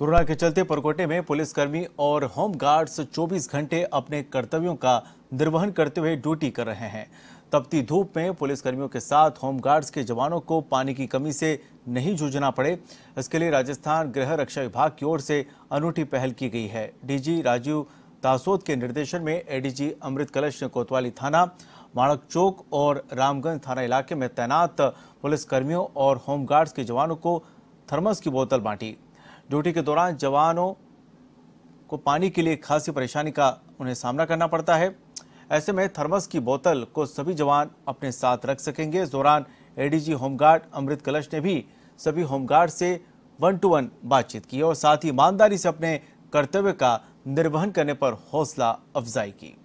corona के चलते परकोटे में पुलिसकर्मी और होम गार्ड्स 24 घंटे अपने कर्तव्यों का निर्वहन करते हुए ड्यूटी कर रहे हैं तपती धूप में पुलिसकर्मियों के साथ होम गार्ड्स के जवानों को पानी की कमी से नहीं जूझना पड़े इसके लिए राजस्थान गृह रक्षा विभाग की ओर से अनूठी पहल की गई है डीजी राजीव दासोद के निर्देशन में एडीजी अमृत कलश ने कोतवाली थाना माणक चौक और रामगंज थाना इलाके में तैनात पुलिसकर्मियों और होमगार्ड्स के जवानों को थर्मस की बोतल बांटी ड्यूटी के दौरान जवानों को पानी के लिए खासी परेशानी का उन्हें सामना करना पड़ता है ऐसे में थर्मस की बोतल को सभी जवान अपने साथ रख सकेंगे इस दौरान एडीजी होमगार्ड अमृत कलश ने भी सभी होमगार्ड से वन टू वन बातचीत की और साथ ही ईमानदारी से अपने कर्तव्य का निर्वहन करने पर हौसला अफजाई की